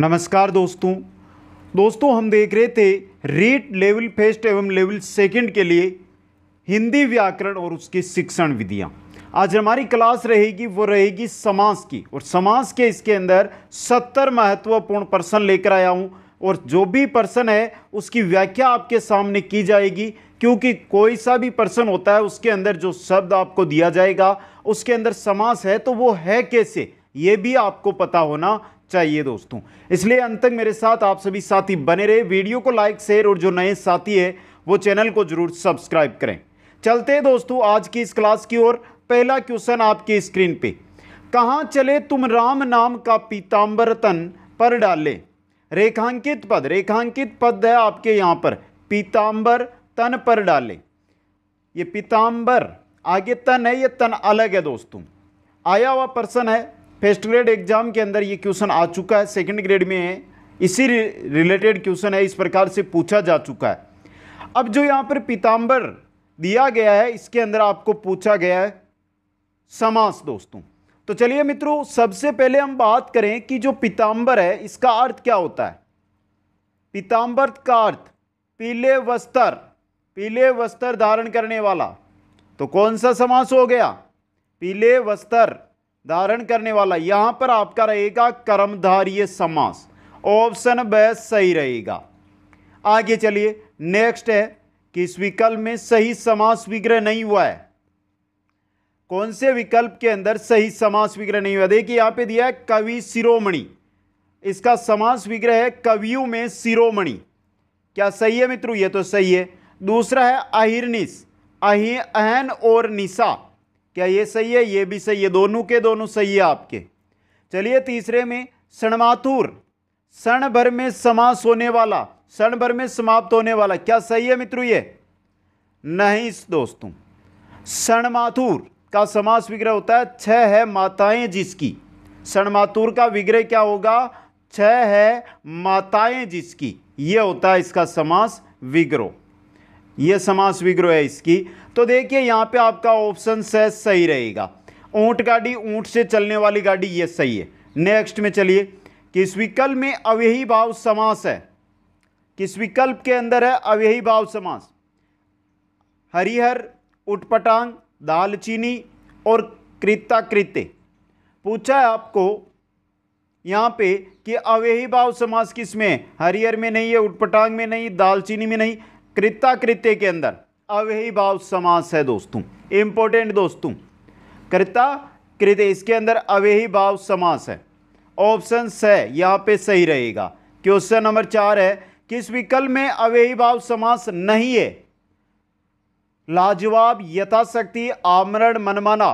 नमस्कार दोस्तों दोस्तों हम देख रहे थे रेट लेवल फर्स्ट एवं लेवल सेकंड के लिए हिंदी व्याकरण और उसकी शिक्षण विधियाँ आज हमारी क्लास रहेगी वो रहेगी समास की और समास के इसके अंदर सत्तर महत्वपूर्ण पर्सन लेकर आया हूँ और जो भी पर्सन है उसकी व्याख्या आपके सामने की जाएगी क्योंकि कोई सा भी पर्सन होता है उसके अंदर जो शब्द आपको दिया जाएगा उसके अंदर समास है तो वो है कैसे ये भी आपको पता होना चाहिए दोस्तों इसलिए अंत तक मेरे साथ आप सभी साथी बने रहे वीडियो को लाइक शेयर और जो नए साथी है वो चैनल को जरूर सब्सक्राइब करें चलते हैं दोस्तों आज की इस क्लास की ओर पहला क्वेश्चन आपकी स्क्रीन पे कहाँ चले तुम राम नाम का पीताम्बर तन पर डाले रेखांकित पद रेखांकित पद है आपके यहाँ पर पीताम्बर तन पर डाले ये पीताम्बर आगे तन है ये तन अलग है दोस्तों आया हुआ पर्सन है फर्स्ट ग्रेड एग्जाम के अंदर ये क्वेश्चन आ चुका है सेकंड ग्रेड में है इसी रिलेटेड क्वेश्चन है इस प्रकार से पूछा जा चुका है अब जो यहाँ पर पीताम्बर दिया गया है इसके अंदर आपको पूछा गया है समास दोस्तों तो चलिए मित्रों सबसे पहले हम बात करें कि जो पीताम्बर है इसका अर्थ क्या होता है पीताम्बर का अर्थ पीले वस्त्र पीले वस्त्र धारण करने वाला तो कौन सा समास हो गया पीले वस्त्र धारण करने वाला यहां पर आपका रहेगा कर्मधारीय समास ऑप्शन ब सही रहेगा आगे चलिए नेक्स्ट है कि इस विकल्प में सही समास विग्रह नहीं हुआ है कौन से विकल्प के अंदर सही समास विग्रह नहीं हुआ देखिए यहां पे दिया है कवि शिरोमणि इसका समास विग्रह है कवियों में शिरोमणि क्या सही है मित्रों ये तो सही है दूसरा है अहिर्निस अहि अहन और निशा क्या ये सही है ये भी सही है दोनों के दोनों सही है आपके चलिए तीसरे में सणमातुर क्षण भर में समास होने वाला क्षण भर में समाप्त होने वाला क्या सही है मित्रों ये नहीं दोस्तों सणमाथुर का समास विग्रह होता है छह है माताएं जिसकी सणमातुर का विग्रह क्या होगा छह है माताएं जिसकी ये होता है इसका समास विग्रह ये समास विग्रह है इसकी तो देखिए यहाँ पे आपका ऑप्शन से सही रहेगा ऊँट गाड़ी ऊँट से चलने वाली गाड़ी ये सही है नेक्स्ट में चलिए विकल्प में अव्यही भाव समास है किस विकल्प के अंदर है अव्यही भाव समास हरिहर उटपटांग दालचीनी और कृता कृत्य पूछा है आपको यहाँ पे कि अव्यही भाव समास किस में हरिहर में नहीं है उटपटांग में नहीं दालचीनी में नहीं कृता कृत्य के अंदर अवेही भाव समास है दोस्तों इंपॉर्टेंट दोस्तों कृता कृत इसके अंदर अवेही भाव समास है ऑप्शन स यहाँ पे सही रहेगा क्वेश्चन नंबर चार है किस विकल्प में अवेही भाव समास नहीं है लाजवाब यथाशक्ति आमरण मनमाना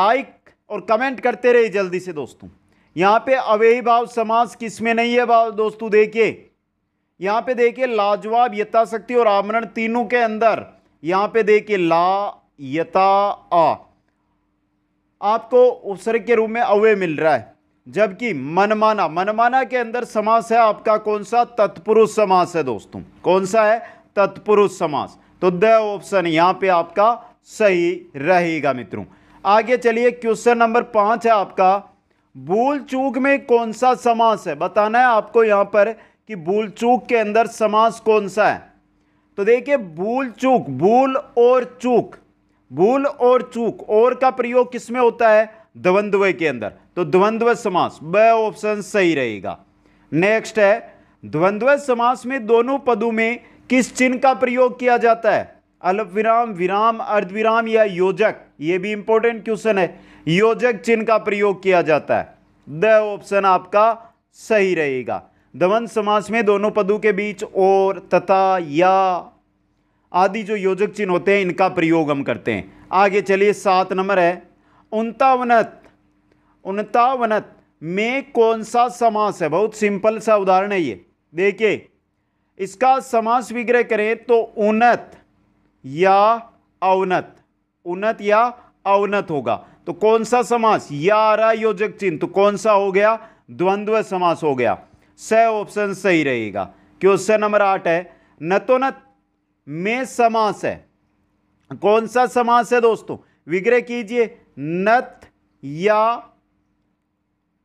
लाइक और कमेंट करते रहे जल्दी से दोस्तों यहाँ पे अवेही भाव समास किस में नहीं है भाव दोस्तों देखिए यहां पे देखिए लाजवाब यथाशक्ति और आमरण तीनों के अंदर यहां पे देखिए ला यता आ आपको उपसर्ग के रूप में अवे मिल रहा है जबकि मनमाना मनमाना के अंदर समास है आपका कौन सा तत्पुरुष समास है दोस्तों कौन सा है तत्पुरुष समास तो द ऑप्शन यहां पे आपका सही रहेगा मित्रों आगे चलिए क्वेश्चन नंबर पांच है आपका भूल चूक में कौन सा समास है बताना है आपको यहां पर कि भूल चूक के अंदर समास कौन सा है तो देखिए भूल चूक भूल और चूक भूल और चूक और का प्रयोग किसमें होता है द्वंद्व के अंदर तो द्वंद्व समास ब ऑप्शन सही रहेगा नेक्स्ट है द्वंद्व समास में दोनों पदों में किस चिन्ह का प्रयोग किया जाता है अल्प विराम विराम अर्धविराम या योजक यह भी इंपॉर्टेंट क्वेश्चन है योजक चिन्ह का प्रयोग किया जाता है द ऑप्शन आपका सही रहेगा दवन समास में दोनों पदों के बीच और तथा या आदि जो योजक चिन्ह होते हैं इनका प्रयोग हम करते हैं आगे चलिए सात नंबर है उनतावनत उनतावनत में कौन सा समास है बहुत सिंपल सा उदाहरण है ये देखिए इसका समास विग्रह करें तो उन्नत या अवनत उन्नत या अवनत होगा तो कौन सा समास या योजक चिन्ह तो कौन सा हो गया द्वंद्व समास हो गया स ऑप्शन सही रहेगा क्वेश्चन नंबर आठ है नतोनत में समास है कौन सा समास है दोस्तों विग्रह कीजिए नत या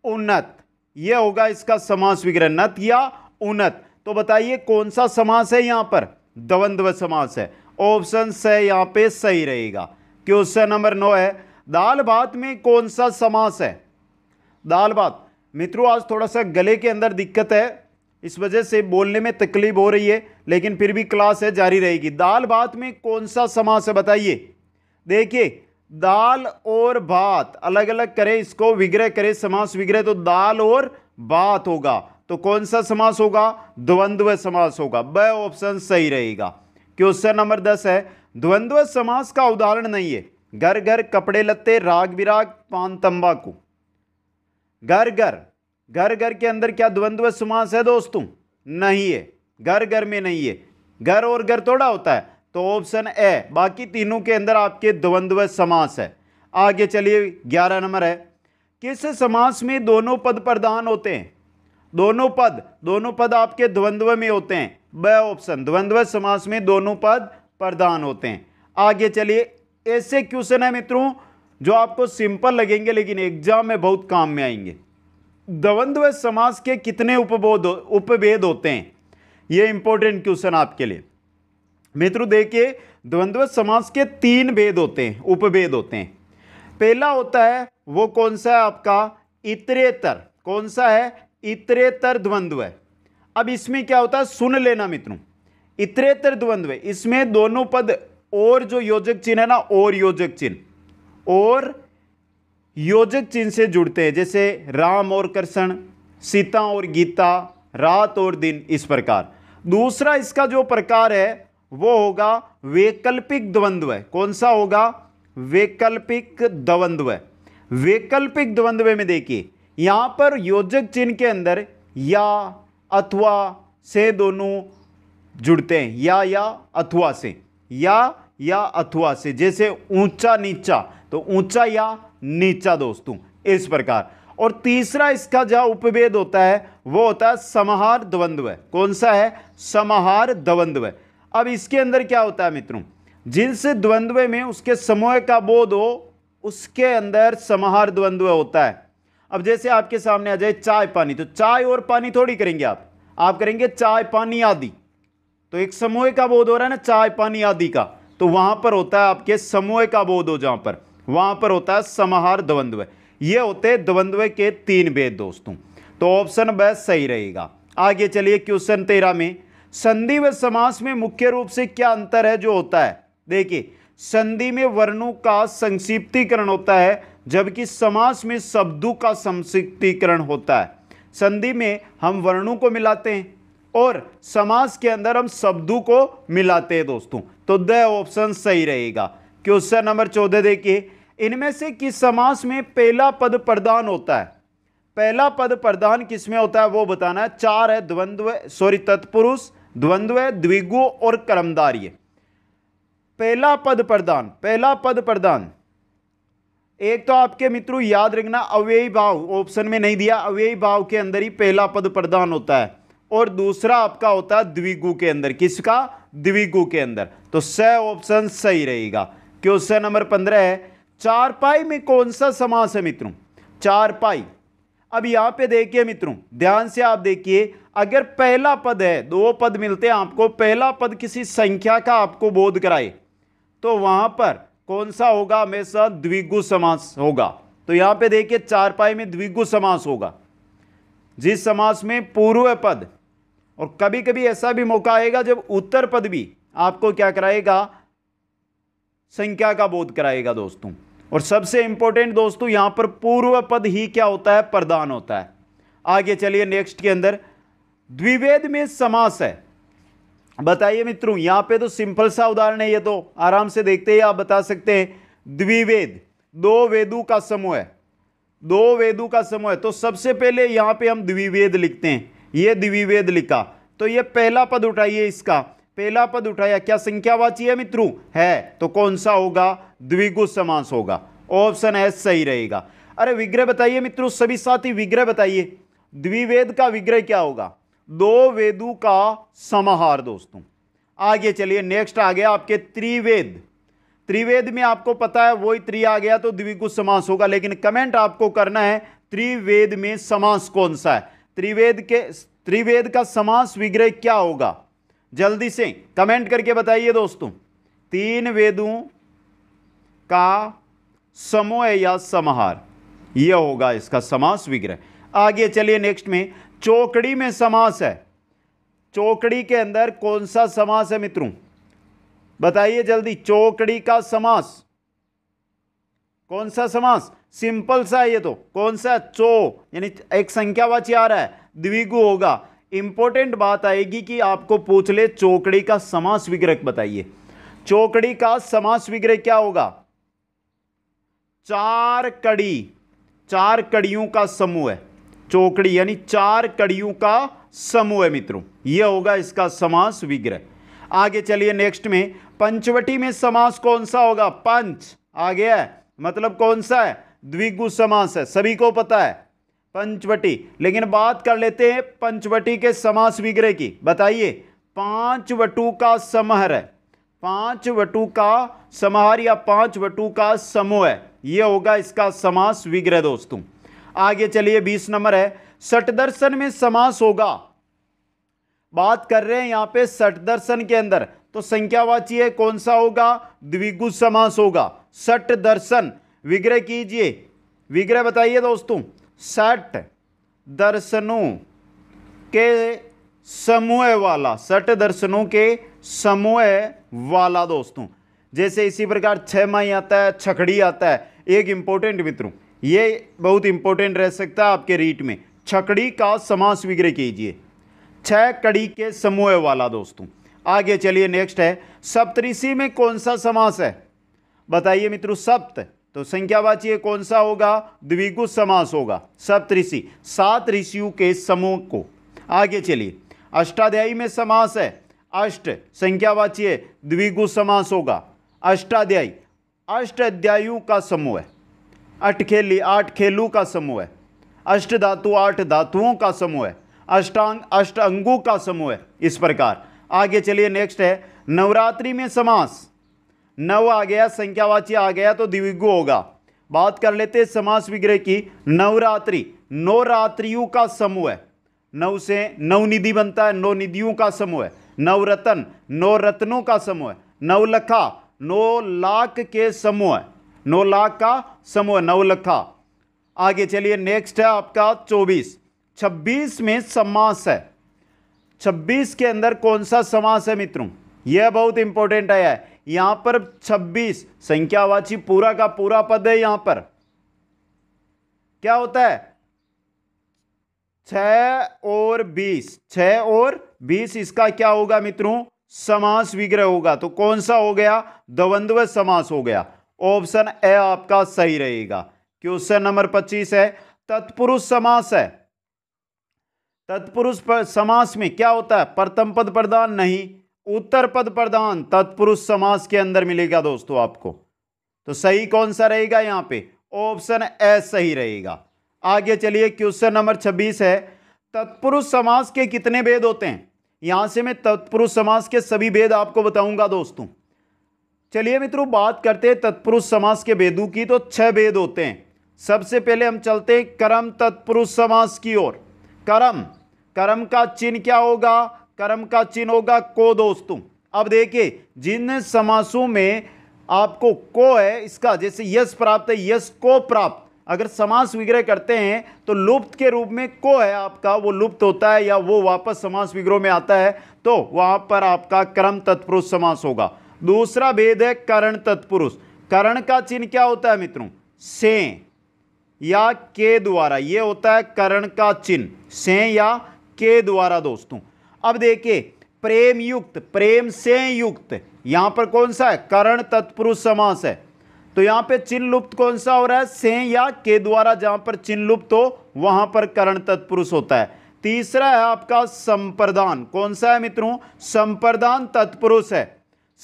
उन्नत यह होगा इसका समास विग्रह नत या उन्नत तो बताइए कौन सा समास है यहां पर द्वंद्व समास है ऑप्शन स यहां पे सही रहेगा क्वेश्चन नंबर नौ है दाल भात में कौन सा समास है दाल भात मित्रों आज थोड़ा सा गले के अंदर दिक्कत है इस वजह से बोलने में तकलीफ हो रही है लेकिन फिर भी क्लास है जारी रहेगी दाल भात में कौन सा समास है बताइए देखिए दाल और भात अलग अलग करें इसको विग्रह करें समास विग्रह तो दाल और भात होगा तो कौन सा समास होगा द्वंद्व समास होगा ब ऑप्शन सही रहेगा क्वेश्चन नंबर दस है द्वंद्व समास का उदाहरण नहीं है घर घर कपड़े लत्ते राग विराग पान तंबाकू घर घर घर घर के अंदर क्या द्वंद्व समास है दोस्तों नहीं है घर घर में नहीं है घर और घर थोड़ा होता है तो ऑप्शन ए बाकी तीनों के अंदर आपके द्वंद्व समास है आगे चलिए ग्यारह नंबर है किस समास में दोनों पद प्रधान होते हैं दोनों पद दोनों पद आपके द्वंद्व में होते हैं ब ऑप्शन द्वंद्व समास में दोनों पद प्रधान होते हैं आगे चलिए ऐसे क्वेश्चन है मित्रों जो आपको सिंपल लगेंगे लेकिन एग्जाम में बहुत काम में आएंगे द्वंद्व समास के कितने उपबोध उपभेद होते हैं ये इंपॉर्टेंट क्वेश्चन आपके लिए मित्रों देखिए द्वंद्व समास के तीन भेद होते हैं उपभेद होते हैं पहला होता है वो कौन सा है आपका इतरेतर कौन सा है इतरेतर द्वंद्व अब इसमें क्या होता है सुन लेना मित्रों इतरेतर द्वंद्व इसमें दोनों पद और जो योजक चिन्ह है ना और योजक चिन्ह और योजक चिन्ह से जुड़ते हैं जैसे राम और कृष्ण सीता और गीता रात और दिन इस प्रकार दूसरा इसका जो प्रकार है वो होगा वैकल्पिक द्वंद्व कौन सा होगा वैकल्पिक द्वंद्व वैकल्पिक द्वंद्व में देखिए यहाँ पर योजक चिन्ह के अंदर या अथवा से दोनों जुड़ते हैं या या अथवा से या या अथवा से जैसे ऊंचा नीचा तो ऊंचा या नीचा दोस्तों इस प्रकार और तीसरा इसका जहाँ उपभेद होता है वो होता है समाहार द्वंद्व कौन सा है समाहार द्वंद्व अब इसके अंदर क्या होता है मित्रों जिस द्वंद्व में उसके समूह का बोध हो उसके अंदर समाहार द्वंद्व होता है अब जैसे आपके सामने आ जाए चाय पानी तो चाय और पानी थोड़ी करेंगे आप आप करेंगे चाय पानी आदि तो एक समूह का बोध हो रहा है ना चाय पानी आदि का तो वहां पर होता है आपके समूह का बोध हो जहां पर वहाँ पर होता है समाहार द्वंद्व ये होते द्वंद्व के तीन भेद दोस्तों तो ऑप्शन ब सही रहेगा आगे चलिए क्वेश्चन तेरह में संधि व समास में मुख्य रूप से क्या अंतर है जो होता है देखिए संधि में वर्णों का संक्षिप्तीकरण होता है जबकि समास में शब्दों का संक्षिप्तीकरण होता है संधि में हम वर्णों को मिलाते हैं और समास के अंदर हम शब्दों को मिलाते हैं दोस्तों तो द ऑप्शन सही रहेगा क्वेश्चन नंबर चौदह देखिए इनमें से किस समास में पहला पद प्रदान होता है पहला पद प्रदान किसमें होता है वो बताना है चार है द्वंद्व सॉरी तत्पुरुष द्वंद्व द्विगु और कर्मदार्य पहला पद प्रदान पहला पद प्रदान एक तो आपके मित्रों याद रखना अव्ययी भाव ऑप्शन में नहीं दिया अव्ययी भाव के अंदर ही पहला पद प्रदान होता है और दूसरा आपका होता है द्विगु के अंदर किसका द्विगु के अंदर तो स ऑप्शन सही रहेगा क्वेश्चन नंबर पंद्रह है चारपाई में कौन सा समास है मित्रों चारपाई अब यहां पे देखिए मित्रों ध्यान से आप देखिए अगर पहला पद है दो पद मिलते हैं आपको पहला पद किसी संख्या का आपको बोध कराए तो वहां पर कौन सा होगा हमेशा द्विगु समास होगा तो यहां पे देखिए चारपाई में द्विगु समास होगा जिस समास में पूर्व पद और कभी कभी ऐसा भी मौका आएगा जब उत्तर पद भी आपको क्या कराएगा संख्या का बोध कराएगा दोस्तों और सबसे इंपॉर्टेंट दोस्तों यहां पर पूर्व पद ही क्या होता है प्रदान होता है आगे चलिए नेक्स्ट के अंदर द्विवेद में समास है बताइए मित्रों यहां पे तो सिंपल सा उदाहरण है ये तो आराम से देखते ही आप बता सकते हैं द्विवेद दो वेदों का समूह है दो वेदों का समूह है तो सबसे पहले यहां पे हम द्विवेद लिखते हैं ये द्विवेद लिखा तो ये पहला पद उठाइए इसका पहला पद उठाया क्या संख्यावाची है मित्रों है तो कौन सा होगा द्विगु समास होगा ऑप्शन है सही रहेगा अरे विग्रह बताइए मित्रों सभी साथी विग्रह बताइए द्विवेद का विग्रह क्या होगा दो वेदों का समाहार दोस्तों आगे चलिए नेक्स्ट आ गया आपके त्रिवेद त्रिवेद में आपको पता है वही त्रि आ गया तो द्विगु समास होगा लेकिन कमेंट आपको करना है त्रिवेद में समास कौन सा है त्रिवेद के त्रिवेद का समास विग्रह क्या होगा जल्दी से कमेंट करके बताइए दोस्तों तीन वेदों का समूह या समाहार यह होगा इसका समास विग्रह आगे चलिए नेक्स्ट में चौकड़ी में समास है चौकड़ी के अंदर कौन सा समास है मित्रों बताइए जल्दी चौकड़ी का समास कौन सा समास सिंपल सा है ये तो कौन सा चो यानी एक संख्यावाची आ रहा है द्विगु होगा इंपॉर्टेंट बात आएगी कि आपको पूछ ले चौकड़ी का समास विग्रह बताइए चौकड़ी का समास विग्रह क्या होगा चार कड़ी चार कड़ियों का समूह है चौकड़ी यानी चार कड़ियों का समूह है मित्रों यह होगा इसका समास विग्रह आगे चलिए नेक्स्ट में पंचवटी में समास कौन सा होगा पंच आ गया है मतलब कौन सा है द्विगु समास है सभी को पता है पंचवटी लेकिन बात कर लेते हैं पंचवटी के समास विग्रह की बताइए पांच वटु का समहर है पांच वटु का समाहार या पांच वटु का समूह है यह होगा इसका समास विग्रह दोस्तों आगे चलिए बीस नंबर है सटदर्शन में समास होगा बात कर रहे हैं यहां पे सटदर्शन के अंदर तो संख्यावाची है कौन सा होगा द्विगु समास होगा सट दर्शन विग्रह कीजिए विग्रह बताइए दोस्तों सट दर्शनों के समूह वाला सट दर्शनों के समूह वाला दोस्तों जैसे इसी प्रकार छ माई आता है छकड़ी आता है एक इंपॉर्टेंट मित्रों ये बहुत इंपॉर्टेंट रह सकता है आपके रीट में छकड़ी का समास विग्रह कीजिए छह कड़ी के समूह वाला दोस्तों आगे चलिए नेक्स्ट है सप्तऋषि में कौन सा समास है बताइए मित्रों सप्त तो संख्यावाची कौन सा होगा द्विगु समास होगा सप्तऋषि सात ऋषियों के समूह को आगे चलिए अष्टाध्यायी में समास है अष्ट संख्यावाची द्विगु समास होगा अष्टाध्यायी अष्ट अध्यायों का समूह है अठ खेली आठ खेलों का समूह है अष्ट धातु आठ धातुओं का समूह है अष्टांग अष्ट अंगों का समूह है इस प्रकार आगे चलिए नेक्स्ट है नवरात्रि में समास नव आ गया संख्यावाची आ गया तो दिविगु होगा बात कर लेते हैं समास विग्रह की नवरात्रि नौ रात्रियों का समूह है नव से नवनिधि बनता है नौ निधियों का समूह है नवरत्न नौ रत्नों का समूह है नवलखा नौ लाख के समूह है नौ लाख का समूह नवलखा आगे चलिए नेक्स्ट है आपका चौबीस छब्बीस में समास है छब्बीस के अंदर कौन सा समास है मित्रों यह बहुत इंपॉर्टेंट आया है यहां पर 26 संख्यावाची पूरा का पूरा पद है यहां पर क्या होता है छ और बीस छ और बीस इसका क्या होगा मित्रों समास विग्रह होगा तो कौन सा हो गया द्वंद्व समास हो गया ऑप्शन ए आपका सही रहेगा क्वेश्चन नंबर पच्चीस है तत्पुरुष समास है तत्पुरुष समास में क्या होता है प्रथम पद प्रदान नहीं उत्तर पद प्रधान तत्पुरुष समास के अंदर मिलेगा दोस्तों आपको तो सही कौन सा रहेगा यहाँ पे ऑप्शन ए सही रहेगा आगे चलिए क्वेश्चन नंबर 26 है तत्पुरुष समास के कितने भेद होते हैं यहां से मैं तत्पुरुष समास के सभी भेद आपको बताऊंगा दोस्तों चलिए मित्रों बात करते हैं तत्पुरुष समास के भेदों की तो छह भेद होते हैं सबसे पहले हम चलते हैं कर्म तत्पुरुष समास की ओर कर्म कर्म का चिन्ह क्या होगा कर्म का चिन्ह होगा को दोस्तों अब देखिए जिन समासों में आपको को है इसका जैसे यश प्राप्त है यश को प्राप्त अगर समास विग्रह करते हैं तो लुप्त के रूप में को है आपका वो लुप्त होता है या वो वापस समास विग्रह में आता है तो वहां पर आपका कर्म तत्पुरुष समास होगा दूसरा भेद है करण तत्पुरुष करण का चिन्ह क्या होता है मित्रों से या के द्वारा ये होता है करण का चिन्ह से या के द्वारा दोस्तों अब देखिए प्रेम युक्त प्रेम से युक्त यहां पर कौन सा है करण तत्पुरुष समास है तो यहां पे चिन्ह लुप्त कौन सा हो रहा है से या के द्वारा जहां पर चिन्ह लुप्त हो वहां पर करण तत्पुरुष होता है तीसरा है आपका संप्रदान कौन सा है मित्रों संप्रदान तत्पुरुष है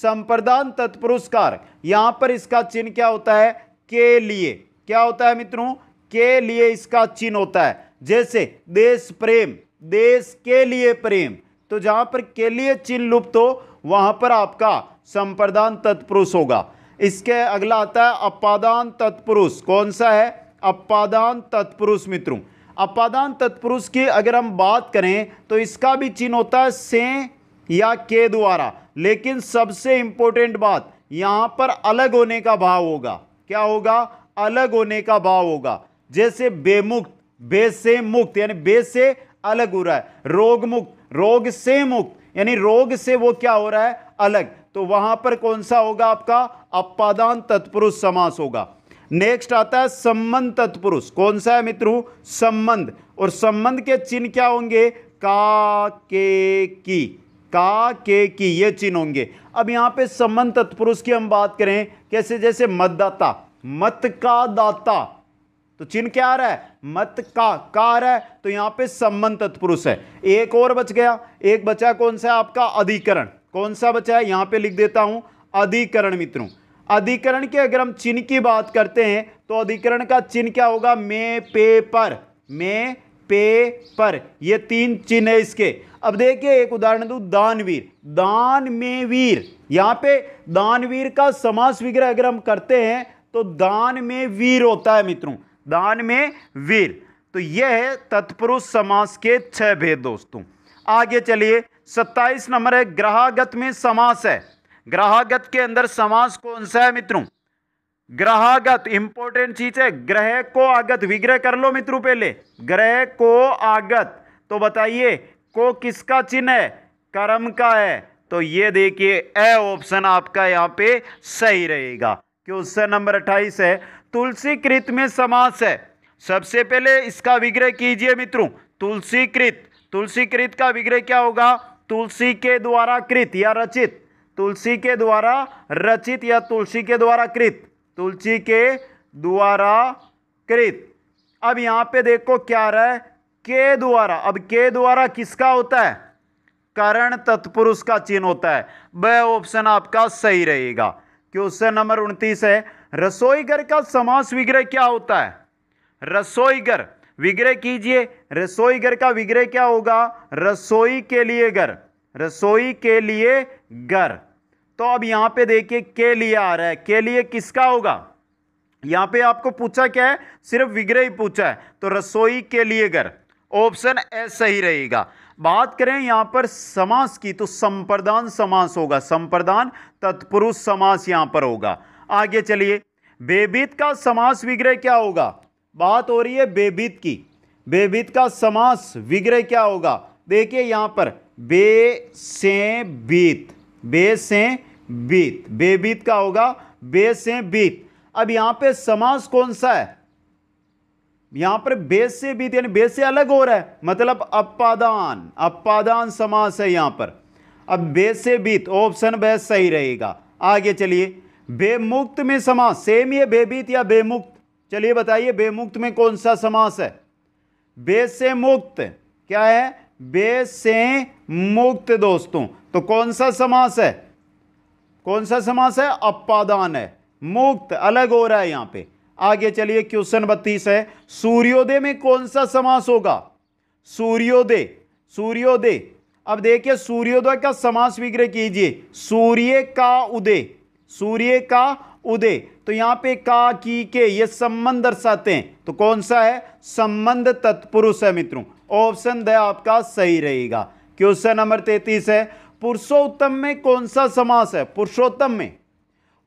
संप्रदान तत्पुरुषकार यहां पर इसका चिन्ह क्या होता है के लिए क्या होता है मित्रों के लिए इसका चिन्ह होता है जैसे देश प्रेम देश के लिए प्रेम तो जहां पर के लिए चिन्ह लुप्त हो वहां पर आपका संप्रदान तत्पुरुष होगा इसके अगला आता है अपादान तत्पुरुष कौन सा है अपादान तत्पुरुष मित्रों अपादान तत्पुरुष की अगर हम बात करें तो इसका भी चिन्ह होता है से या के द्वारा लेकिन सबसे इंपॉर्टेंट बात यहां पर अलग होने का भाव होगा क्या होगा अलग होने का भाव होगा जैसे बेमुक्त बे से मुक्त यानी बे से अलग हो रहा है रोग मुक्त रोग से मुक्त यानी रोग से वो क्या हो रहा है अलग तो वहां पर कौन सा होगा आपका अपादान तत्पुरुष समास होगा नेक्स्ट आता है संबंध तत्पुरुष कौन सा है मित्रों संबंध और संबंध के चिन्ह क्या होंगे का के की का के की ये चिन्ह होंगे अब यहां पे संबंध तत्पुरुष की हम बात करें कैसे जैसे मतदाता मत का दाता तो चिन्ह क्या आ रहा है मत का का आ रहा है तो यहां पे सम्मन तत्पुरुष है एक और बच गया एक बचा कौन सा आपका अधिकरण कौन सा बचा है यहां पे लिख देता हूं अधिकरण मित्रों अधिकरण के अगर हम चिन्ह की बात करते हैं तो अधिकरण का चिन्ह क्या होगा मे पे पर मे पे पर ये तीन चिन्ह है इसके अब देखिए एक उदाहरण दू दानवीर दान में वीर यहां पे दानवीर का समास विग्रह अगर हम करते हैं तो दान में वीर होता है मित्रों दान में वीर तो यह है तत्पुरुष समास के छह भेद दोस्तों आगे चलिए सत्ताईस नंबर है ग्रहागत में समास है ग्रहागत के अंदर समास कौन सा है मित्रों ग्रहागत इंपॉर्टेंट चीज है ग्रह को आगत विग्रह कर लो मित्रों पहले ग्रह को आगत तो बताइए को किसका चिन्ह है कर्म का है तो ये देखिए ए ऑप्शन आपका यहां पे सही रहेगा क्वेश्चन नंबर अट्ठाईस है तुलसी कृत में समास है सबसे पहले इसका विग्रह कीजिए मित्रों तुलसी कृत तुलसी कृत का विग्रह क्या होगा तुलसी के द्वारा कृत या रचित तुलसी के द्वारा रचित या तुलसी के द्वारा कृत तुलसी के द्वारा कृत अब यहाँ पे देखो क्या रहा है के द्वारा अब के द्वारा किसका होता है करण तत्पुरुष का चिन्ह होता है वह ऑप्शन आपका सही रहेगा क्वेश्चन नंबर उनतीस है घर का समास विग्रह क्या होता है घर विग्रह कीजिए घर का विग्रह क्या होगा रसोई के लिए घर रसोई के लिए घर तो अब यहां पे देखिए के लिए आ रहा है के लिए किसका होगा यहां पे आपको पूछा क्या है सिर्फ विग्रह ही पूछा है तो रसोई के लिए घर ऑप्शन ए सही रहेगा बात करें यहां पर समास की तो संप्रदान समास होगा संप्रदान तत्पुरुष समास यहां पर होगा आगे चलिए बेबीत का समास विग्रह क्या होगा बात हो रही है बेबीत की बेबीत का समास विग्रह क्या होगा देखिए यहां पर बे से बीत बे से बीत बेबीत का होगा बे से बीत अब यहां पे समास कौन सा है यहां पर बेस से बीत यानी बेस से अलग हो रहा है मतलब अपादान अपादान समास है यहां पर अब बेस से बीत तो ऑप्शन बेस सही रहेगा आगे चलिए बेमुक्त में समास सेम ये बेबीत या बेमुक्त चलिए बताइए बेमुक्त में कौन सा समास है बेस से मुक्त क्या है बेस से मुक्त दोस्तों तो कौन सा समास है कौन सा समास है अपादान है मुक्त अलग हो रहा है यहां पर आगे चलिए क्वेश्चन बत्तीस है सूर्योदय में कौन सा समास होगा सूर्योदय सूर्योदय अब देखिए सूर्योदय का समास विग्रह कीजिए सूर्य का उदय सूर्य का उदय तो यहां पे का की के ये संबंध दर्शाते हैं तो कौन सा है संबंध तत्पुरुष है मित्रों ऑप्शन द आपका सही रहेगा क्वेश्चन नंबर तैतीस है पुरुषोत्तम में कौन सा समास है पुरुषोत्तम में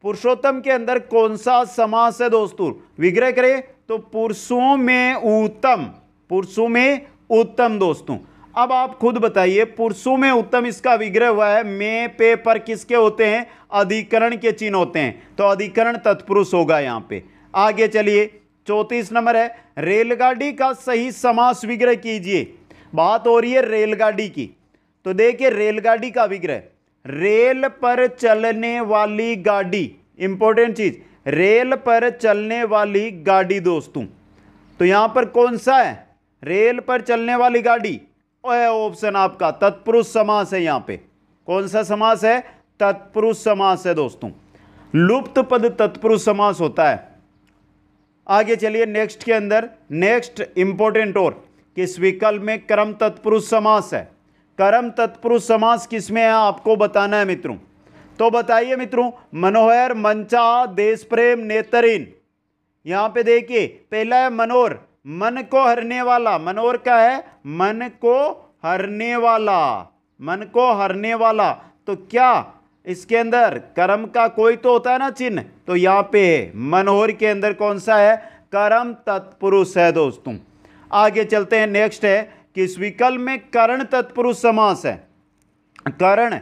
पुरुषोत्तम के अंदर कौन सा समास है दोस्तों विग्रह करें तो पुरुषों में उत्तम पुरुषों में उत्तम दोस्तों अब आप खुद बताइए पुरुषों में उत्तम इसका विग्रह हुआ है में पे पर किसके होते हैं अधिकरण के चिन्ह होते हैं तो अधिकरण तत्पुरुष होगा यहां पे आगे चलिए चौंतीस नंबर है रेलगाड़ी का सही समास विग्रह कीजिए बात हो रही है रेलगाड़ी की तो देखिए रेलगाड़ी का विग्रह रेल पर चलने वाली गाड़ी इंपॉर्टेंट चीज रेल पर चलने वाली गाड़ी दोस्तों तो यहां पर कौन सा है रेल पर चलने वाली गाड़ी ऑप्शन आपका तत्पुरुष समास है यहां पे कौन सा समास है तत्पुरुष समास है दोस्तों लुप्त पद तत्पुरुष समास होता है आगे चलिए नेक्स्ट के अंदर नेक्स्ट इंपॉर्टेंट और किस विकल्प में क्रम तत्पुरुष समास है कर्म तत्पुरुष समास किसमें है आपको बताना है मित्रों तो बताइए मित्रों मनोहर मंचा देश प्रेम नेतरीन यहाँ पे देखिए पहला है मनोहर मन को हरने वाला मनोहर का है मन को हरने वाला मन को हरने वाला तो क्या इसके अंदर कर्म का कोई तो होता है ना चिन्ह तो यहाँ पे मनोहर के अंदर कौन सा है कर्म तत्पुरुष है दोस्तों आगे चलते हैं नेक्स्ट है कि स्वीकल्प में करण तत्पुरुष समास है करण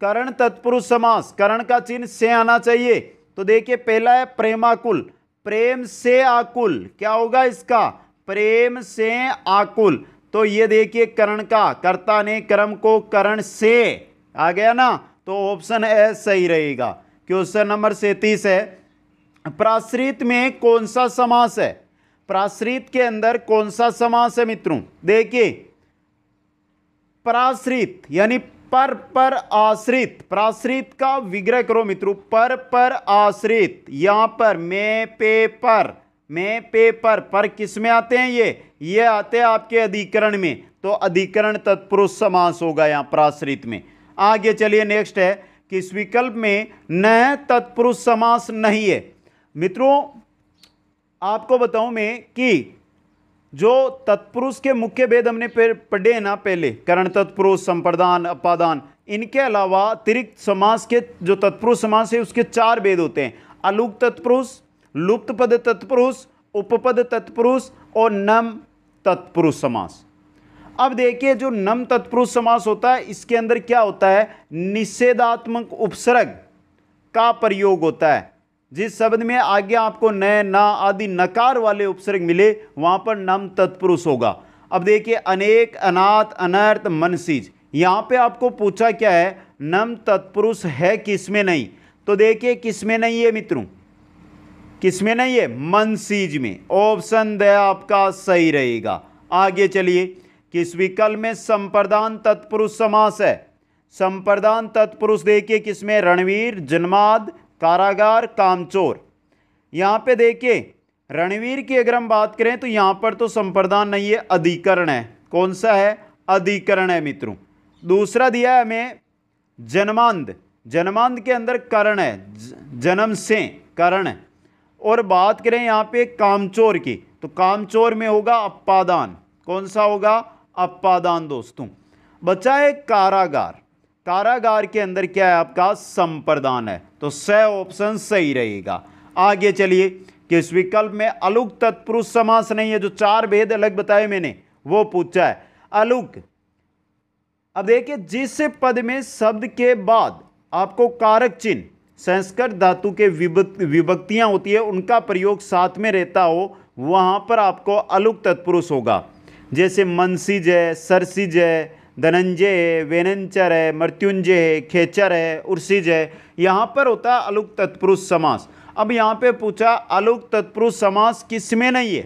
करण तत्पुरुष समास करण का चिन्ह से आना चाहिए तो देखिए पहला है प्रेमाकुल प्रेम से आकुल क्या होगा इसका प्रेम से आकुल तो ये देखिए करण का कर्ता ने कर्म को करण से आ गया ना तो ऑप्शन ए सही रहेगा क्वेश्चन नंबर सैतीस है प्राश्रित में कौन सा समास है प्राश्रित के अंदर कौन सा समास है मित्रों देखिए प्राश्रित यानी पर पर आश्रित प्राश्रित का विग्रह करो मित्रों पर पर आश्रित यहां पर मे पे पर में पे पर पर किस में आते हैं ये ये आते हैं आपके अधिकरण में तो अधिकरण तत्पुरुष समास होगा यहां प्राश्रित में आगे चलिए नेक्स्ट है कि इस विकल्प में न तत्पुरुष समास नहीं है मित्रों आपको बताऊं मैं कि जो तत्पुरुष के मुख्य भेद हमने पढ़े ना पहले करण तत्पुरुष संप्रदान अपादान इनके अलावा अतिरिक्त समास के जो तत्पुरुष समास है उसके चार भेद होते हैं अलुक तत्पुरुष लुप्त पद तत्पुरुष उपपद तत्पुरुष और नम तत्पुरुष समास अब देखिए जो नम तत्पुरुष समास होता है इसके अंदर क्या होता है निषेधात्मक उपसर्ग का प्रयोग होता है जिस शब्द में आगे आपको न ना आदि नकार वाले उपसर्ग मिले वहां पर नम तत्पुरुष होगा अब देखिए अनेक अनाथ अनर्थ मनसीज यहाँ पे आपको पूछा क्या है नम तत्पुरुष है किसमें नहीं तो देखिए किसमें नहीं है मित्रों किसमें नहीं है मनसीज में ऑप्शन द आपका सही रहेगा आगे चलिए किस विकल्प में संप्रदान तत्पुरुष समास है संप्रदान तत्पुरुष देखिए किसमें रणवीर जन्माद कारागार कामचोर यहाँ पे देखिए रणवीर की अगर हम बात करें तो यहाँ पर तो संप्रदान नहीं है अधिकरण है कौन सा है अधिकरण है मित्रों दूसरा दिया है हमें जन्मांध जन्मांध के अंदर करण है जन्म से करण है और बात करें यहाँ पे कामचोर की तो कामचोर में होगा अपादान कौन सा होगा अपादान दोस्तों बचा है कारागार कारागार के अंदर क्या है आपका संप्रदान है तो स ऑप्शन सही रहेगा आगे चलिए कि इस विकल्प में अलुक तत्पुरुष समास नहीं है जो चार भेद अलग बताए मैंने वो पूछा है अलुक अब देखिए जिस पद में शब्द के बाद आपको कारक चिन्ह संस्कृत धातु के विभक्तियां होती है उनका प्रयोग साथ में रहता हो वहां पर आपको अलुक तत्पुरुष होगा जैसे मनसी जय सरसी जय धनंजय है वेनंचर है मृत्युंजय है खेचर है उर्सिज है यहाँ पर होता है अलुक तत्पुरुष समास अब यहाँ पे पूछा अलुक तत्पुरुष समास किस में नहीं है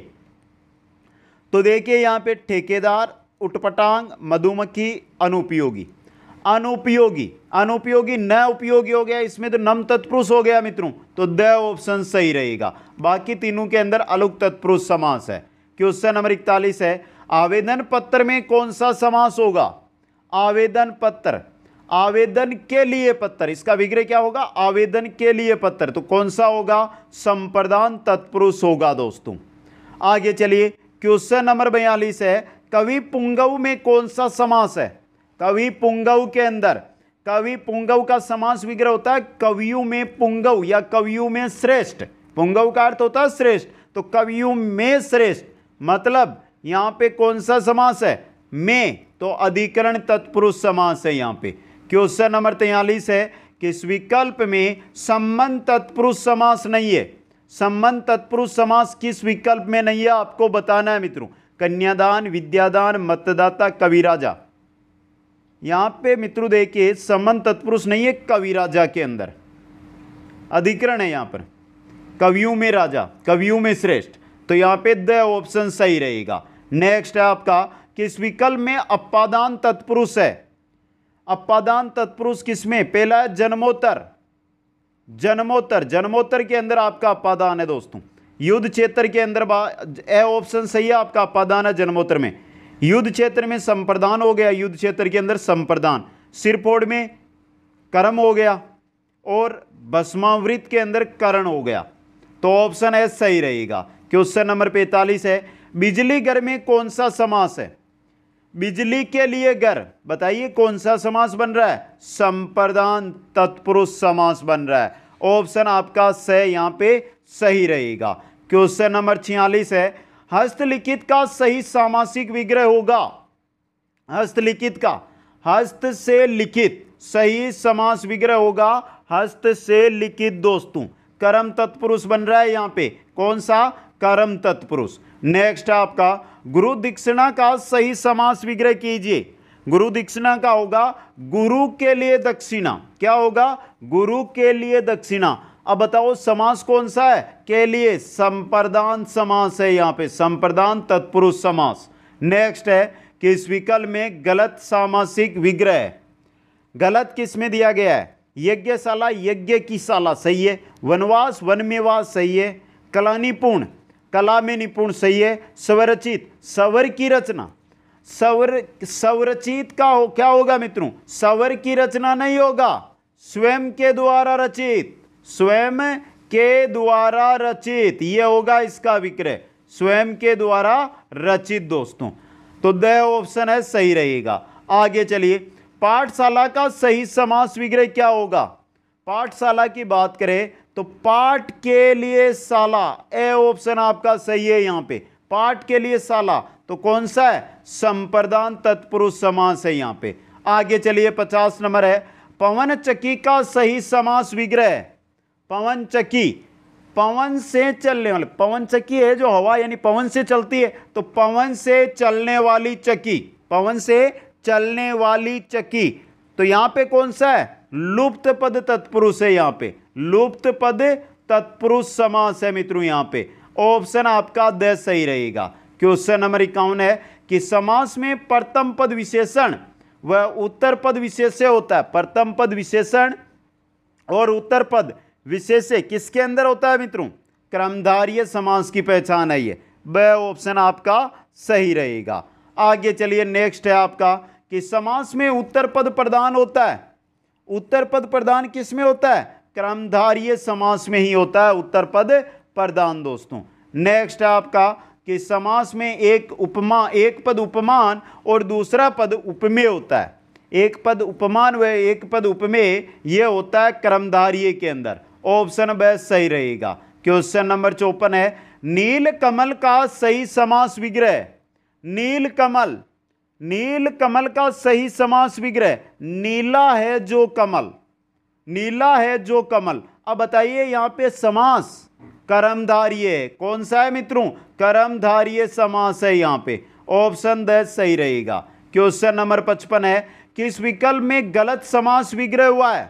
तो देखिए यहाँ पे ठेकेदार उटपटांग मधुमक्खी अनुपयोगी अनुपयोगी अनुपयोगी न उपयोगी हो गया इसमें तो नम तत्पुरुष हो गया मित्रों तो द ऑप्शन सही रहेगा बाकी तीनों के अंदर अलुक तत्पुरुष समास है क्वेश्चन नंबर इकतालीस है आवेदन पत्र में कौन सा समास होगा आवेदन पत्र आवेदन के लिए पत्र इसका विग्रह क्या होगा आवेदन के लिए पत्र तो कौन सा होगा संप्रदान तत्पुरुष होगा दोस्तों आगे चलिए क्वेश्चन नंबर बयालीस है कवि पुंगव में कौन सा समास है कवि पुंगव के अंदर कवि पुंगव का समास विग्रह होता है कवियों में पुंगव या कवियों में श्रेष्ठ पुंगव का अर्थ होता है श्रेष्ठ तो कवियों में श्रेष्ठ मतलब यहां पे कौन सा समास है में तो अधिकरण तत्पुरुष समास है यहां पे क्वेश्चन नंबर तैयलीस है कि इस विकल्प में संबंध तत्पुरुष समास नहीं है संबंध तत्पुरुष समास किस विकल्प में नहीं है आपको बताना है मित्रों कन्यादान विद्यादान मतदाता कविराजा यहां पे मित्रों देखिए संबंध तत्पुरुष नहीं है कविराजा के अंदर अधिकरण है यहां पर कवियों में राजा कवियों में श्रेष्ठ तो यहां पे द ऑप्शन सही रहेगा नेक्स्ट है आपका किस विकल्प में अपादान तत्पुरुष है अपादान तत्पुरुष किसमें पहला है जन्मोत्तर जन्मोत्तर जन्मोत्तर के अंदर आपका अपादान है दोस्तों युद्ध क्षेत्र के अंदर ए ऑप्शन सही है आपका अपादान है जन्मोत्तर में युद्ध क्षेत्र में संप्रदान हो गया युद्ध क्षेत्र के अंदर संप्रदान सिरपोड़ में कर्म हो गया और भस्मावृत के अंदर करण हो गया तो ऑप्शन ए सही रहेगा क्वेश्चन नंबर पैंतालीस है बिजली घर में कौन सा समास है बिजली के लिए घर बताइए कौन सा समास बन रहा है संप्रदान तत्पुरुष समास बन रहा है ऑप्शन आपका स यहां पे सही रहेगा क्वेश्चन नंबर छियालीस है हस्तलिखित का सही सामासिक विग्रह होगा हस्तलिखित का हस्त से लिखित सही समास विग्रह होगा हस्त से लिखित दोस्तों कर्म तत्पुरुष बन रहा है यहाँ पे कौन सा कर्म तत्पुरुष नेक्स्ट आपका गुरु दक्षिणा का सही समास विग्रह कीजिए गुरु दक्षिणा का होगा गुरु के लिए दक्षिणा क्या होगा गुरु के लिए दक्षिणा अब बताओ समास कौन सा है के लिए संप्रदान समास है यहाँ पे संप्रदान तत्पुरुष समास नेक्स्ट है कि इस विकल में गलत सामासिक विग्रह गलत किस में दिया गया है यज्ञशाला यज्ञ की शाला सही है वनवास वनमेवास सही है कलानीपूर्ण कला में निपुण सही है स्वरचित सवर की रचना सवर स्वरचित का हो क्या होगा मित्रों सवर की रचना नहीं होगा स्वयं के द्वारा रचित स्वयं के द्वारा रचित यह होगा इसका विक्रय स्वयं के द्वारा रचित दोस्तों तो द ऑप्शन है सही रहेगा आगे चलिए पाठशाला का सही समास विग्रह क्या होगा पाठशाला की बात करें तो पार्ट के लिए साला ए ऑप्शन आपका सही है यहां पे पार्ट के लिए साला तो कौन सा है संप्रदान तत्पुरुष समास है यहां पे आगे चलिए पचास नंबर है पवन चकी का सही समास विग्रह पवन चकी पवन से चलने वाले पवन चकी है जो हवा यानी पवन से चलती है तो पवन से चलने वाली चकी पवन से चलने वाली चकी तो यहां पे कौन सा है लुप्त पद तत्पुरुष है यहां पे लुप्त पद तत्पुरुष समास है मित्रों यहाँ पे ऑप्शन आपका द सही रहेगा क्वेश्चन नंबर इक्यावन है कि समास में प्रथम पद विशेषण वह उत्तर पद विशेष होता है प्रथम पद विशेषण और उत्तर पद विशेष किसके अंदर होता है मित्रों क्रमधार्य समास की पहचान है ये वह ऑप्शन आपका सही रहेगा आगे चलिए नेक्स्ट है आपका कि समास में उत्तर पद प्रदान होता है उत्तर पद प्रदान किसमें होता है क्रमधार समास में ही होता है उत्तर पद प्रदान दोस्तों नेक्स्ट आपका कि समास में एक उपमा एक पद उपमान और दूसरा पद उपमेय होता है एक पद उपमान व एक पद उपमेय ये होता है क्रमधार्य के अंदर ऑप्शन ब सही रहेगा क्वेश्चन नंबर चौपन है नील कमल का सही समास विग्रह नील कमल नील कमल का सही समास विग्रह नीला है जो कमल नीला है जो कमल अब बताइए यहाँ पे समास कर्मधार्य कौन सा है मित्रों कर्मधार्य समास है यहाँ पे ऑप्शन द सही रहेगा क्वेश्चन नंबर पचपन है किस विकल्प में गलत समास विग्रह हुआ है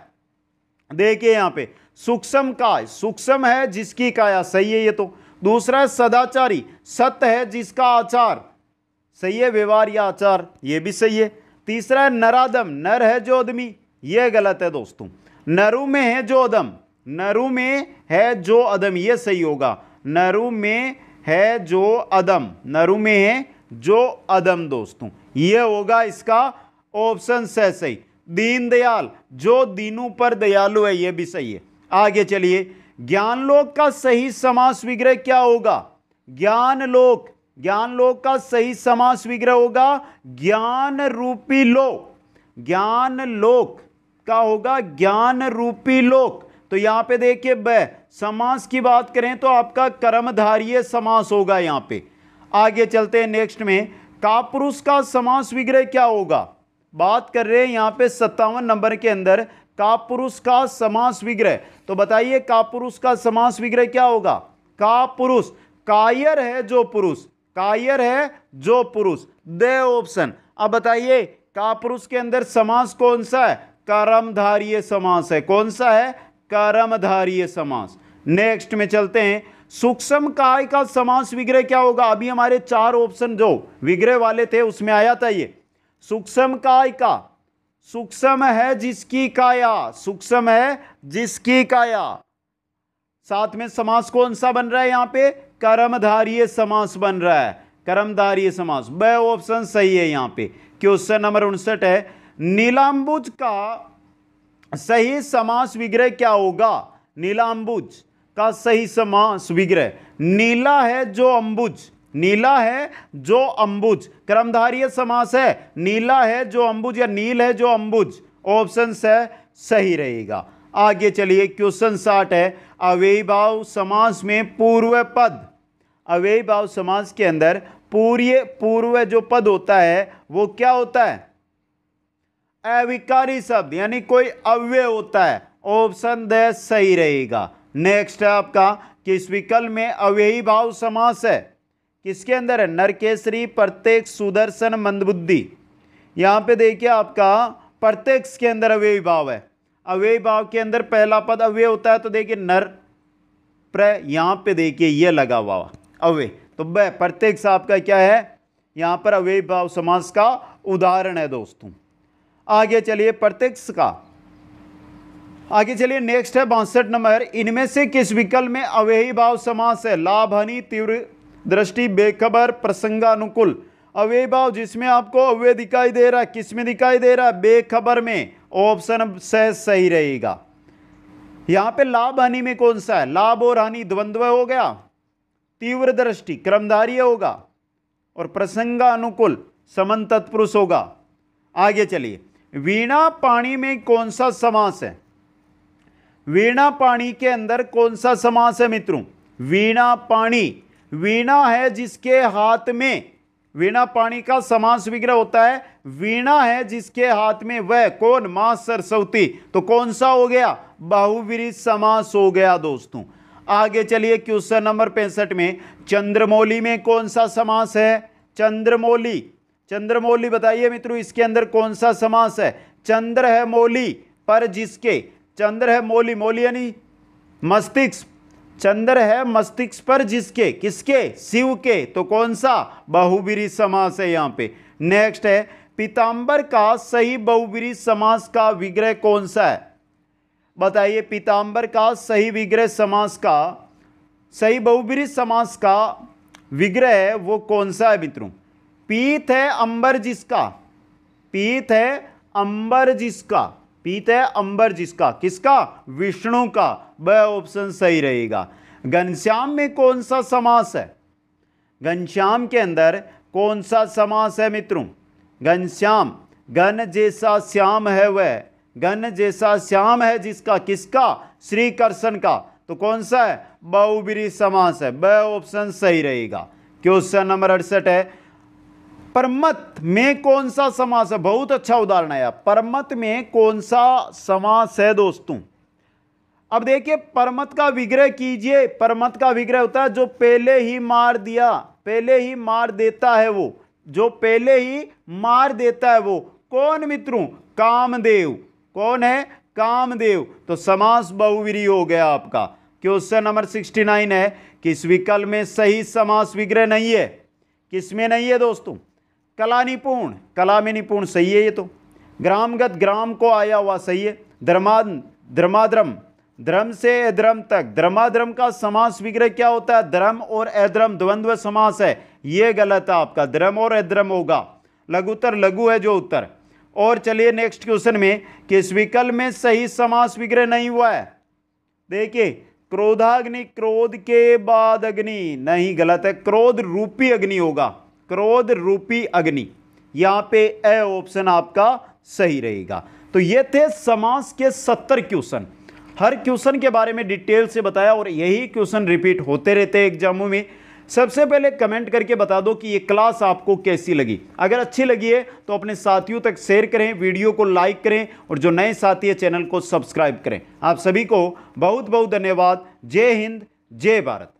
देखिए यहाँ पे सूक्ष्म काय सूक्ष्म है जिसकी काया सही है ये तो दूसरा है सदाचारी सत्य है जिसका आचार सही है व्यवहार या आचार ये भी सही है तीसरा है नरादम नर है जो आदमी ये गलत है दोस्तों नरु में है जो अदम नरु में है जो अदम ये सही होगा नरु में है जो अदम नरु में है जो अदम दोस्तों ये होगा इसका ऑप्शन से सही दीन दयाल जो दीनों पर दयालु है ये भी सही है आगे चलिए ज्ञान लोक का सही समास विग्रह क्या होगा ज्ञान लोक ज्ञान लोक का सही समास विग्रह होगा ज्ञान रूपी लोक ज्ञान लोक का होगा ज्ञान रूपी लोक तो यहां पे देखिए ब समास की बात करें तो आपका कर्मधारीय समास होगा यहां पे आगे चलते हैं नेक्स्ट में कापुरुष का समास विग्रह क्या होगा बात कर रहे हैं यहां पे सत्तावन नंबर के अंदर कापुरुष का समास विग्रह तो बताइए कापुरुष का समास विग्रह क्या होगा कापुरुष कायर है जो पुरुष कायर है जो पुरुष दे ऑप्शन अब बताइए कापुरुष के अंदर समास कौन सा है कर्मधारीय समास है कौन सा है कर्मधारीय समास नेक्स्ट में चलते हैं सूक्ष्म काय का समास विग्रह क्या होगा अभी हमारे चार ऑप्शन जो विग्रह वाले थे उसमें आया था ये सूक्ष्म काय का सूक्ष्म है जिसकी काया सूक्ष्म है जिसकी काया साथ में समास कौन सा बन रहा है यहां पे कर्मधारीय समास बन रहा है कर्मधारीय समास ऑप्शन सही है यहाँ पे क्वेश्चन नंबर उनसठ है नीलांबुज का सही समास विग्रह क्या होगा नीलांबुज का सही समास विग्रह नीला है जो अंबुज नीला है जो अंबुज क्रमधारीय समास है नीला है जो अंबुज या नील है जो अंबुज ऑप्शन है सही रहेगा आगे चलिए क्वेश्चन साठ है भाव समास में पूर्व पद भाव समास के अंदर पूर्व पूर्व जो पद होता है वो क्या होता है अविकारी शब्द यानी कोई अव्यय होता है ऑप्शन द सही रहेगा नेक्स्ट है आपका किस विकल्प में अव्ययी भाव समास है किसके अंदर है नरकेसरी प्रत्येक सुदर्शन मंदबुद्धि यहाँ पे देखिए आपका प्रत्यक्ष के अंदर अव्ययी भाव है अव्ययी भाव के अंदर पहला पद अव्यय होता है तो देखिए नर प्र यहाँ पे देखिए ये लगा हुआ अव्यय तो ब आपका क्या है यहाँ पर अव्ययी भाव समास का उदाहरण है दोस्तों आगे चलिए प्रत्यक्ष का आगे चलिए नेक्स्ट है बासठ नंबर इनमें से किस विकल्प में अव्ययी भाव समास है लाभ हानि तीव्र दृष्टि बेखबर प्रसंगानुकूल अव्ययी भाव जिसमें आपको अव्यय दिखाई दे रहा है किसमें में दिखाई दे रहा है बेखबर में ऑप्शन सह सही रहेगा यहां पे लाभ हानि में कौन सा है लाभ और हानि द्वंद्व हो गया तीव्र दृष्टि क्रमधारी होगा और प्रसंगानुकूल समन तत्पुरुष होगा आगे चलिए वीणा पाणी में कौन सा समास है वीणा पाणी के अंदर कौन सा समास है मित्रों वीणा पाणी वीणा है जिसके हाथ में वीणा पाणी का समास विग्रह होता है वीणा है जिसके हाथ में वह कौन मां सरस्वती तो कौन सा हो गया बाहुवीरी समास हो गया दोस्तों आगे चलिए क्वेश्चन नंबर पैंसठ में चंद्रमौली में कौन सा समास है चंद्रमौली चंद्रमौली बताइए मित्रों इसके अंदर कौन सा समास है चंद्र है मौली पर जिसके चंद्र है मौली मौली यानी मस्तिष्क चंद्र है मस्तिष्क पर जिसके किसके शिव के तो कौन सा बहुबीरी समास है यहाँ पे नेक्स्ट है पीताम्बर का सही बहुबीरी समास का विग्रह कौन सा है बताइए पीताम्बर का सही विग्रह समास का सही बहुबीरी समास का विग्रह है वो कौन सा है मित्रों पीत है अंबर जिसका पीत है अंबर जिसका पीत है अंबर जिसका किसका विष्णु का वह ऑप्शन सही रहेगा घनश्याम में कौन सा समास है घनश्याम के अंदर कौन सा समास है मित्रों घनश्याम घन जैसा श्याम है वह घन जैसा श्याम है जिसका किसका श्री कृष्ण का तो कौन सा है बहुबरी समास है ब ऑप्शन सही रहेगा क्वेश्चन नंबर अड़सठ है परमत में कौन सा समास है बहुत अच्छा उदाहरण आया परमत में कौन सा समास है दोस्तों अब देखिए परमत का विग्रह कीजिए परमत का विग्रह होता है जो पहले ही मार दिया पहले ही मार देता है वो जो पहले ही मार देता है वो कौन मित्रों कामदेव कौन है कामदेव तो समास बहुवीरी हो गया आपका क्वेश्चन नंबर सिक्सटी नाइन है किस विकल्प में सही समास विग्रह नहीं है किसमें नहीं है दोस्तों कला निपुण कला में निपुण सही है ये तो ग्रामगत ग्राम को आया हुआ सही है धर्माद धर्माद्रम धर्म से अधर्म तक धर्माधर्म का समास विग्रह क्या होता है धर्म और अधर्म द्वंद्व समास है ये गलत है आपका धर्म और अधर्म होगा लघुतर लघु है जो उत्तर और चलिए नेक्स्ट क्वेश्चन में कि इस में सही समास विग्रह नहीं हुआ है देखिए क्रोधाग्नि क्रोध के बाद अग्नि नहीं गलत है क्रोध रूपी अग्नि होगा क्रोध रूपी अग्नि यहाँ पे ए ऑप्शन आपका सही रहेगा तो ये थे समास के सत्तर क्वेश्चन हर क्वेश्चन के बारे में डिटेल से बताया और यही क्वेश्चन रिपीट होते रहते हैं एग्जामों में सबसे पहले कमेंट करके बता दो कि ये क्लास आपको कैसी लगी अगर अच्छी लगी है तो अपने साथियों तक शेयर करें वीडियो को लाइक करें और जो नए साथी है चैनल को सब्सक्राइब करें आप सभी को बहुत बहुत धन्यवाद जय हिंद जय भारत